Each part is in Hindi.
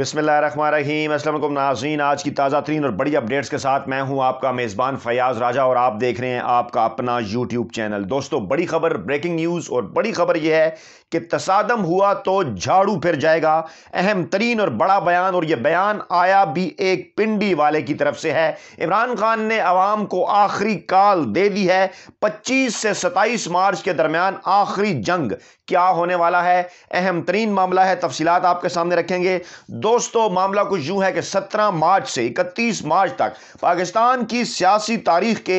बिसमीम असलम नाजीन आज की ताज़ा तरीन और बड़ी अपडेट्स के साथ मैं हूं आपका मेज़बान फयाज राजा और आप देख रहे हैं आपका अपना यूट्यूब चैनल दोस्तों बड़ी खबर ब्रेकिंग न्यूज़ और बड़ी खबर यह है कि तसादम हुआ तो झाड़ू फिर जाएगा अहम तरीन और बड़ा बयान और यह बयान आया भी एक पिंडी वाले की तरफ से है इमरान खान ने आवाम को आखिरी काल दे दी है पच्चीस से सताईस मार्च के दरमियान आखिरी जंग क्या होने वाला है अहम तरीन मामला है तफसीत आपके सामने रखेंगे दोस्तों मामला कुछ यूं है कि 17 मार्च से 31 मार्च तक पाकिस्तान की सियासी तारीख के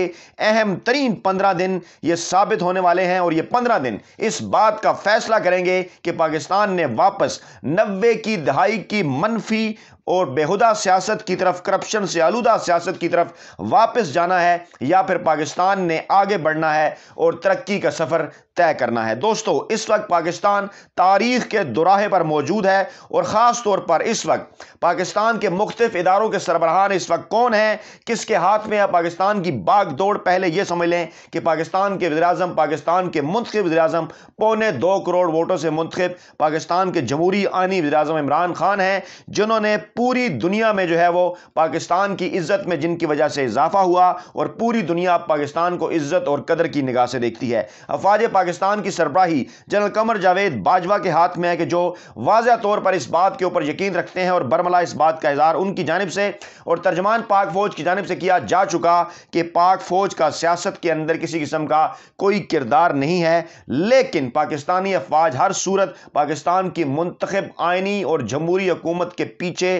अहम तरीन पंद्रह दिन ये साबित होने वाले हैं और ये पंद्रह दिन इस बात का फैसला करेंगे कि पाकिस्तान ने वापस नब्बे की दहाई की मनफी और बेहुदा सियासत की तरफ करप्शन से आलूदा सियासत की तरफ वापस जाना है या फिर पाकिस्तान ने आगे बढ़ना है और तरक्की का सफ़र तय करना है दोस्तों इस वक्त पाकिस्तान तारीख के दुराहे पर मौजूद है और ख़ास तौर पर इस वक्त पाकिस्तान के मुख्तफ इदारों के सरबराहान इस वक्त कौन हैं किसके हाथ में है पाकिस्तान की बाग दौड़ पहले यह समझ लें कि पाकिस्तान के वजराजम पाकिस्तान के मुंतब वजराजम पौने दो करोड़ वोटों से मुंतब पाकिस्तान के जमहूरी आनी वजराजम इमरान खान हैं जिन्होंने पूरी दुनिया में जो है वो पाकिस्तान की इज्जत में जिनकी वजह से इजाफा हुआ और पूरी दुनिया पाकिस्तान को इज्जत और कदर की निगाह से देखती है अफवाज पाकिस्तान की सरबराही जनरल कमर जावेद बाजवा के हाथ में है कि जो वाजह तौर पर इस बात के ऊपर यकीन रखते हैं और बरमला इस बात का इजहार उनकी जानब से और तर्जमान पाक फौज की जानब से किया जा चुका कि पाक फौज का सियासत के अंदर किसी किस्म का कोई किरदार नहीं है लेकिन पाकिस्तानी अफवाज हर सूरत पाकिस्तान की मुंतब आइनी और जमहूरी हुकूमत के पीछे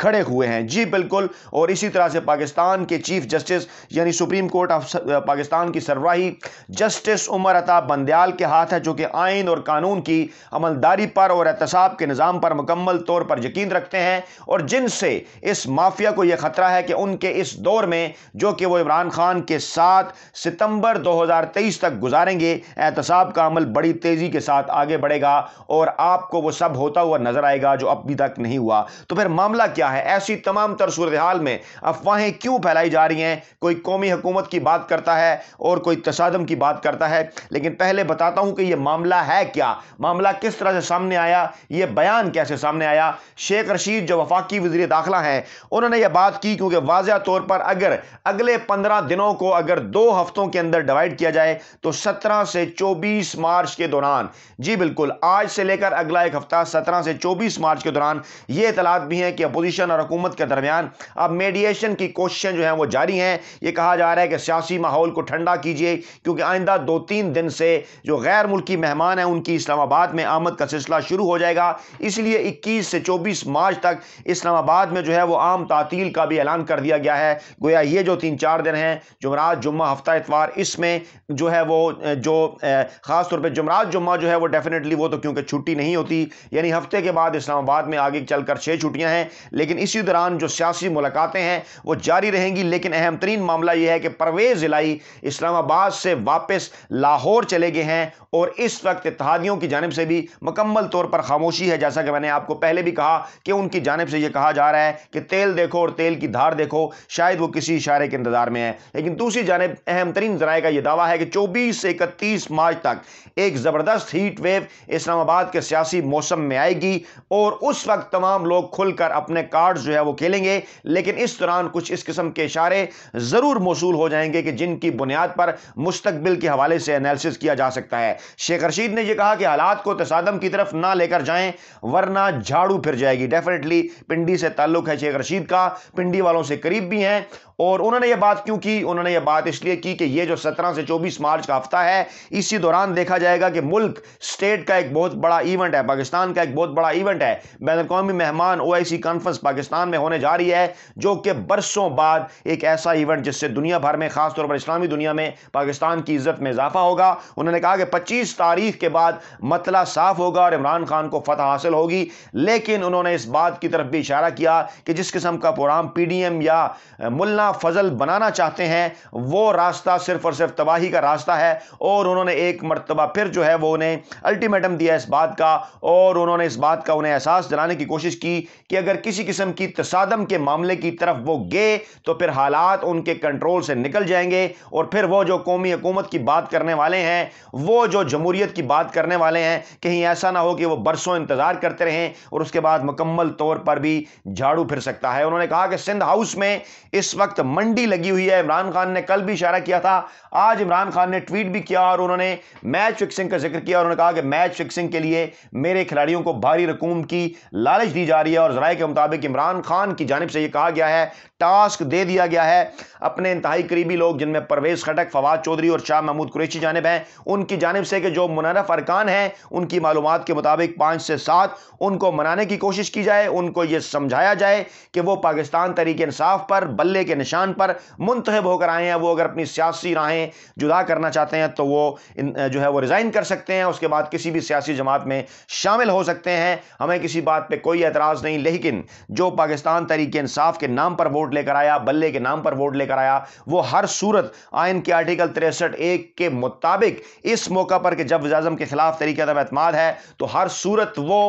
खड़े हुए हैं जी बिल्कुल और इसी तरह से पाकिस्तान के चीफ जस्टिस यानी सुप्रीम कोर्ट ऑफ पाकिस्तान की सरवाही जस्टिस उमर अता बंदयाल के हाथ है जो कि आइन और कानून की अमलदारी पर और एहतसाब के निज़ाम पर मुकम्मल तौर पर यकीन रखते हैं और जिनसे इस माफिया को यह ख़तरा है कि उनके इस दौर में जो कि वो इमरान खान के साथ सितंबर 2023 तक गुजारेंगे एहतसाब का अमल बड़ी तेज़ी के साथ आगे बढ़ेगा और आपको वो सब होता हुआ नज़र आएगा जो अभी तक नहीं हुआ तो फिर मामला क्या क्या है ऐसी तमाम तर सूरत हाल में अफवाहें क्यों फैलाई जा रही हैं कोई कौमी हुकूमत की बात करता है और कोई तसादम की बात करता है लेकिन पहले बताता हूं कि यह मामला है क्या मामला किस तरह से सामने आया यह बयान कैसे सामने आया शेख रशीद जो वफाकी वजी दाखिला हैं उन्होंने यह बात की क्योंकि वाजह तौर पर अगर अगले पंद्रह दिनों को अगर दो हफ्तों के अंदर डिवाइड किया जाए तो सत्रह से चौबीस मार्च के दौरान जी बिल्कुल आज से लेकर अगला एक हफ्ता सत्रह से चौबीस मार्च के दौरान ये इतलात भी हैं कि अपोजिशन अपोजिशन और हुकूमत के दरमियान अब मेडिएशन की कोशिशें जो हैं वो जारी हैं ये कहा जा रहा है कि सियासी माहौल को ठंडा कीजिए क्योंकि आइंदा दो तीन दिन से जो गैर मुल्की मेहमान हैं उनकी इस्लामाबाद में आमद का सिलसिला शुरू हो जाएगा इसलिए इक्कीस से चौबीस मार्च तक इस्लामाबाद में जो है वो आम तातील का भी ऐलान कर दिया गया है गोया ये जो तीन चार दिन हैं जुमरात जुम्मा हफ्ता इतवार इसमें जो है वो जो ख़ास तौर पर जुमरात जुम्मा जो है वो डेफिनेटली वो तो क्योंकि छुट्टी नहीं होती यानी हफ्ते के बाद इस्लामाबाद में आगे चलकर छह छुट्टियां हैं लेकिन इसी दौरान जो सियासी मुलाकातें हैं वो जारी रहेंगी लेकिन अहम तरीन मामला यह है कि परवेज़ इलाई इस्लामाबाद से वापस लाहौर चले गए हैं और इस वक्त इतिहादियों की जानब से भी मुकम्मल तौर पर खामोशी है जैसा कि मैंने आपको पहले भी कहा कि उनकी जानब से यह कहा जा रहा है कि तेल देखो और तेल की धार देखो शायद वो किसी इशारे के इंतजार में है लेकिन दूसरी जानब अहम तरीन जराये का यह दावा है कि चौबीस से इकतीस मार्च तक एक ज़बरदस्त हीट वेव इस्लामाबाद के सियासी मौसम में आएगी और उस वक्त तमाम लोग खुलकर अपने कार्ड जो है वो खेलेंगे लेकिन इस दौरान कुछ इस किस्म के इशारे ज़रूर मौसू हो जाएंगे कि जिनकी बुनियाद पर मुस्तबिल के हवाले से एनालिसिस किया जा सकता है शेख रशीद ने यह कहा कि हालात को तसादम की तरफ ना लेकर जाए वरना झाड़ू फिर जाएगी डेफिनेटली पिंडी से ताल्लुक है शेख रशीद का पिंडी वालों से करीब भी हैं और उन्होंने यह बात क्यों की उन्होंने यह बात इसलिए की कि यह जो 17 से 24 मार्च का हफ्ता है इसी दौरान देखा जाएगा कि मुल्क स्टेट का एक बहुत बड़ा इवेंट है पाकिस्तान का एक बहुत बड़ा इवेंट है बैन अवी मेहमान ओ आई सी कॉन्फ्रेंस पाकिस्तान में होने जा रही है जो कि बरसों बाद एक ऐसा इवेंट जिससे दुनिया भर में खासतौर पर इस्लामी दुनिया में पाकिस्तान की इज्जत में इजाफा होगा उन्होंने कहा कि पच्चीस तारीख के बाद मतला साफ होगा और इमरान खान को फतह हासिल होगी लेकिन उन्होंने इस बात की तरफ भी इशारा किया कि जिस किस्म का प्रोग्राम पी डी एम या मुला फजल बनाना चाहते हैं वो रास्ता सिर्फ और सिर्फ तबाही का रास्ता है और उन्होंने एक मरतबा फिर जो है वो उन्हें अल्टीमेटम दिया इस बात का और उन्होंने इस बात का उन्हें एहसास दिलाने की कोशिश की कि अगर किसी किस्म की तसादम के मामले की तरफ वो गए तो फिर हालात उनके कंट्रोल से निकल जाएंगे और फिर वो जो कौमी हुकूमत की बात करने वाले हैं वो जो जमहूरीत की बात करने वाले हैं कहीं ऐसा ना हो कि वो बरसों इंतज़ार करते रहें और उसके बाद मुकम्मल तौर पर भी झाड़ू फिर सकता है उन्होंने कहा कि सिंध हाउस में इस वक्त मंडी लगी हुई है इमरान खान ने कल भी इशारा किया था आज इमरान खान ने ट्वीट भी किया और उन्होंने मैच फिक्सिंग का जिक्र किया और उन्होंने कहा कि मैच फिक्सिंग के लिए मेरे खिलाड़ियों को भारी रकूम की लालच दी जा रही है और जराए के मुताबिक कि इमरान खान की जानब से यह कहा गया है टास्क दे दिया गया है अपने इंतहाई करीबी लोग जिनमें परवेज़ खटक फवाद चौधरी और शाह महमूद कुरैशी जानब हैं उनकी जानब से कि जो मुनरफ अरकान हैं उनकी मालूम के मुताबिक पाँच से सात उनको मनाने की कोशिश की जाए उनको ये समझाया जाए कि वो पाकिस्तान तरीक इंसाफ पर बल्ले के निशान पर मुंतब होकर आए हैं वो अगर अपनी सियासी राहें जुदा करना चाहते हैं तो वो जो है वो रिज़ाइन कर सकते हैं उसके बाद किसी भी सियासी जमात में शामिल हो सकते हैं हमें किसी बात पर कोई एतराज़ नहीं लेकिन जो पाकिस्तान तरीके इंसाफ के नाम पर वोट लेकर आया बल्ले के नाम पर वोट लेकर आया वो हर सूरत आयन के आर्टिकल तिरसठ एक के मुताबिक इस मौका पर कि जब वजाजम के खिलाफ तरीके अदम है तो हर सूरत वो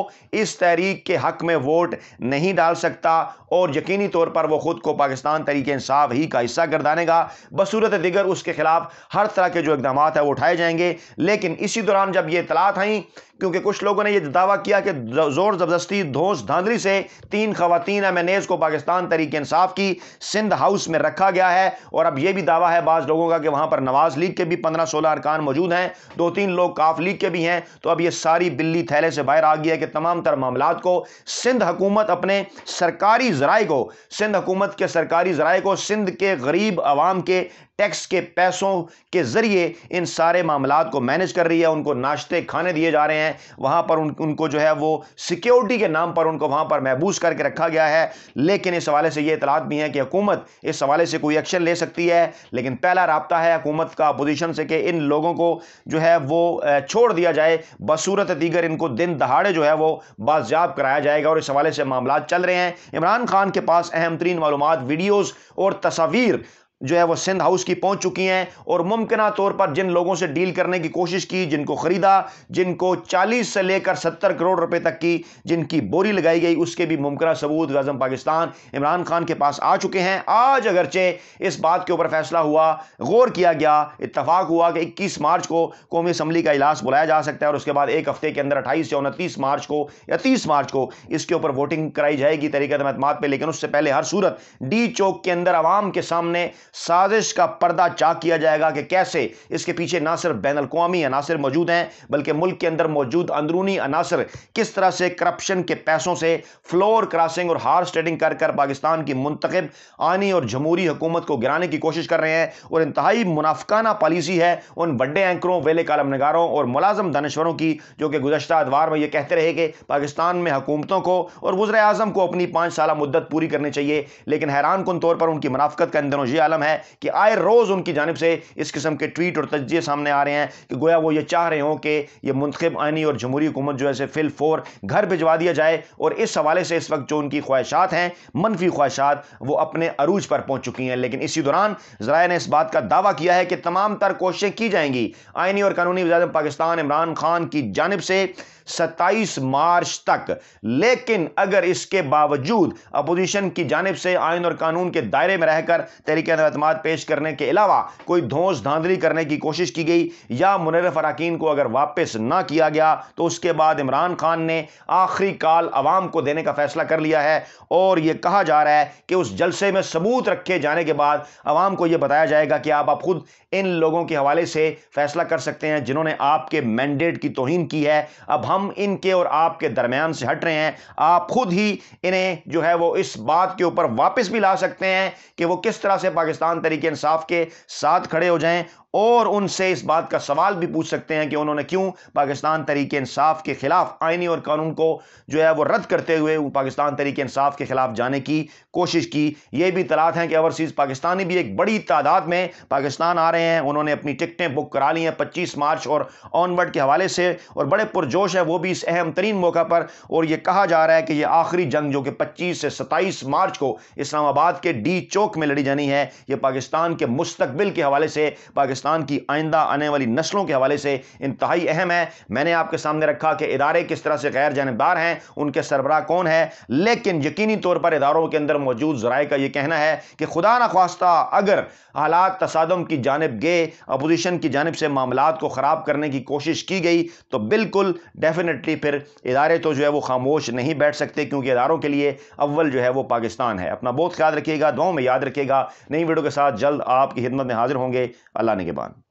इस तहरीक के हक में वोट नहीं डाल सकता और यकीनी तौर पर वो खुद को पाकिस्तान तरीके इंसाफ ही का हिस्सा गर्दानेगा बसूरत दिगर उसके खिलाफ हर तरह के जो इकदाम है वो उठाए जाएंगे लेकिन इसी दौरान जब ये इतलात आई क्योंकि कुछ लोगों ने यह दावा किया कि ज़ोर ज़बरदस्ती धोस धांधली से तीन खातन एम एन एज को पाकिस्तान तरीके इंसाफ की सिंध हाउस में रखा गया है और अब यह भी दावा है बाज़ लोगों का कि वहाँ पर नवाज़ लीग के भी पंद्रह सोलह अरकान मौजूद हैं दो तीन लोग काफ लीग के भी हैं तो अब यह सारी बिल्ली थैले से बाहर आ गया है कि तमाम तर मामला को सिंध हुकूमत अपने सरकारी जराए को सिंध हुकूमत के सरकारी जराए को सिंध के गरीब आवाम के टैक्स के पैसों के ज़रिए इन सारे मामला को मैनेज कर रही है उनको नाश्ते खाने दिए जा रहे हैं वहाँ पर उन, उनको जो है वो सिक्योरिटी के नाम पर उनको वहाँ पर महबूस करके रखा गया है लेकिन इस हवाले से ये इतलात भी हैं कि हुकूमत इस हवाले से कोई एक्शन ले सकती है लेकिन पहला रबता है हुकूमत का अपोजिशन से कि इन लोगों को जो है वो छोड़ दिया जाए बसूरत दीगर इनको दिन दहाड़े जो है वो बाजियाब कराया जाएगा और इस हवाले से मामला चल रहे हैं इमरान खान के पास अहम तरीन मालूम वीडियोज़ और तस्वीर जो है वो सिंध हाउस की पहुंच चुकी हैं और मुमकिन तौर पर जिन लोगों से डील करने की कोशिश की जिनको ख़रीदा जिनको 40 से लेकर 70 करोड़ रुपए तक की जिनकी बोरी लगाई गई उसके भी मुमकिन सबूत गज़म पाकिस्तान इमरान खान के पास आ चुके हैं आज अगरचे इस बात के ऊपर फैसला हुआ गौर किया गया इतफाक़ हुआ कि इक्कीस मार्च को कौमी असम्बली का इजलास बुलाया जा सकता है और उसके बाद एक हफ्ते के अंदर अट्ठाईस या उनतीस मार्च को या तीस मार्च को इसके ऊपर वोटिंग कराई जाएगी तरीके मतमात पर लेकिन उससे पहले हर सूरत डी चौक के अंदर आवाम के सामने साजिश का पर्दा चाक किया जाएगा कि कैसे इसके पीछे ना सिर्फ बैन अवी अनासर मौजूद हैं बल्कि मुल्क के अंदर मौजूद अंदरूनी अनासर किस तरह से करप्शन के पैसों से फ्लोर क्रॉसिंग और हार्स ट्रेडिंग कर कर पाकिस्तान की मुंतखब आनी और जमहूरी हुकूमत को गिराने की कोशिश कर रहे हैं और इंतहाई मुनाफाना पॉलिसी है उन बड़े एंकरों वेले कलम नगारों और मुलाजम दानश्वरों की जो कि गुजशत अदवार में यह कहते रहे कि पाकिस्तान में हुकूमतों को और वजर अजम को अपनी पाँच साल मुद्दत पूरी करनी चाहिए लेकिन हैरान कन तौर पर उनकी मुनाफ्त का इन दिनों ये आलम है कि आए रोज़ उनकी जानब से इस किस्म के ट्वीट और तजिए सामने आ रहे हैं कि गोया वो ये चाह रहे हों कि ये मुंतब आनी और जमहूरी हुकूमत जो है से फिल फोर घर भिजवा दिया जाए और इस हवाले से इस वक्त जो उनकी ख्वाहिशात हैं मनफी ख्वाहिशात वो अपने अरूज पर पहुंच चुकी हैं लेकिन इसी दौरान जराए ने इस बात का दावा किया है कि तमाम तर कोशिशें की जाएंगी आइनी और कानूनी वजारत पाकिस्तान इमरान खान की जानब से 27 मार्च तक लेकिन अगर इसके बावजूद अपोजिशन की जानब से आयन और कानून के दायरे में रहकर तहरीक अतमाद पेश करने के अलावा कोई धोस धांधली करने की कोशिश की गई या मुनरफ अरकान को अगर वापस ना किया गया तो उसके बाद इमरान खान ने आखिरी काल आवाम को देने का फैसला कर लिया है और यह कहा जा रहा है कि उस जलसे में सबूत रखे जाने के बाद आवाम को यह बताया जाएगा कि आप, आप खुद इन लोगों के हवाले से फैसला कर सकते हैं जिन्होंने आपके मैंडेट की तोहन की है अब हम इनके और आपके दरमियान से हट रहे हैं आप खुद ही इन्हें जो है वो इस बात के ऊपर वापस भी ला सकते हैं कि वो किस तरह से पाकिस्तान तरीके इंसाफ के साथ खड़े हो जाएं और उनसे इस बात का सवाल भी पूछ सकते हैं कि उन्होंने क्यों पाकिस्तान तरीके इंसाफ के खिलाफ आईनी और कानून को जो है वो रद्द करते हुए पाकिस्तान तरीके इंसाफ के खिलाफ जाने की कोशिश की ये भी तलात हैं कि ओवरसीज़ पाकिस्तानी भी एक बड़ी तादाद में पाकिस्तान आ रहे हैं उन्होंने अपनी टिकटें बुक करा ली हैं पच्चीस मार्च और ऑनवर्ड के हवाले से और बड़े पुरजोश है वो भी इस अहम तरीन मौका पर और ये कहा जा रहा है कि ये आखिरी जंग जो कि पच्चीस से सत्ताईस मार्च को इस्लामाबाद के डी चौक में लड़ी जानी है ये पाकिस्तान के मुस्तबिल के हवाले से पाकिस्तान पाकिस्तान की आइंदा आने वाली नस्लों के हवाले से इंतहाई अहम है मैंने आपके सामने रखा कि इदारे किस तरह से गैर जानबदार हैं उनके सरबरा कौन है लेकिन यकीनी तौर पर इदारों के अंदर मौजूद जराए का यह कहना है कि खुदा न खास्ता अगर हालात तसादम की जानब गए अपोजिशन की जानब से मामला को ख़राब करने की कोशिश की गई तो बिल्कुल डेफिनेटली फिर इदारे तो जो है वो खामोश नहीं बैठ सकते क्योंकि इदारों के लिए अव्वल जो है वो पाकिस्तान है अपना बहुत ख्याल रखिएगा दुआओं में याद रखिएगा नई वीडियो के साथ जल्द आपकी खिदमत में हाजिर होंगे अल्लाह ने Taliban